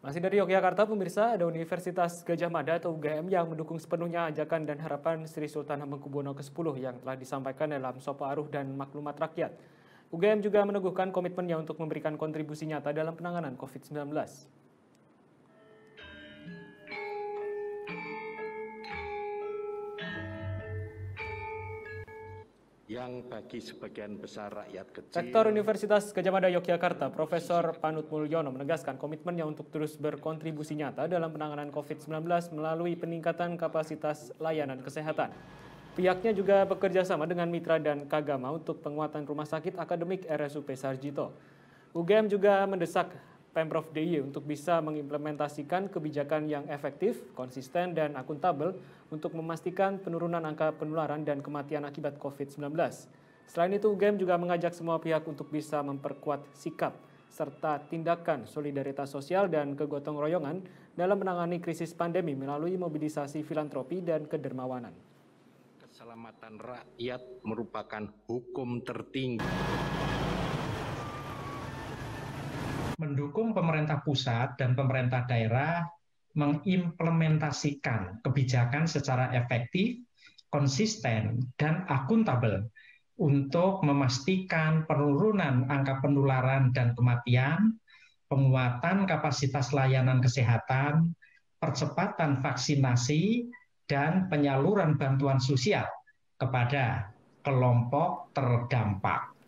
Masih dari Yogyakarta, pemirsa, ada Universitas Gajah Mada atau UGM yang mendukung sepenuhnya ajakan dan harapan Sri Sultan Hamengkubuwono ke-10 yang telah disampaikan dalam Sopo Aruh dan Maklumat Rakyat. UGM juga meneguhkan komitmennya untuk memberikan kontribusi nyata dalam penanganan COVID-19. yang bagi sebagian besar rakyat kecil. Rektor Universitas Gajah Mada Yogyakarta, Profesor Panut Mulyono menegaskan komitmennya untuk terus berkontribusi nyata dalam penanganan COVID-19 melalui peningkatan kapasitas layanan kesehatan. Pihaknya juga bekerja sama dengan mitra dan Kagama untuk penguatan rumah sakit akademik RSUP Sarjito. UGM juga mendesak Pemprov DIY untuk bisa mengimplementasikan kebijakan yang efektif, konsisten, dan akuntabel untuk memastikan penurunan angka penularan dan kematian akibat COVID-19. Selain itu, UGM juga mengajak semua pihak untuk bisa memperkuat sikap serta tindakan solidaritas sosial dan kegotong royongan dalam menangani krisis pandemi melalui mobilisasi filantropi dan kedermawanan. Keselamatan rakyat merupakan hukum tertinggi mendukung pemerintah pusat dan pemerintah daerah mengimplementasikan kebijakan secara efektif, konsisten, dan akuntabel untuk memastikan penurunan angka penularan dan kematian, penguatan kapasitas layanan kesehatan, percepatan vaksinasi, dan penyaluran bantuan sosial kepada kelompok terdampak.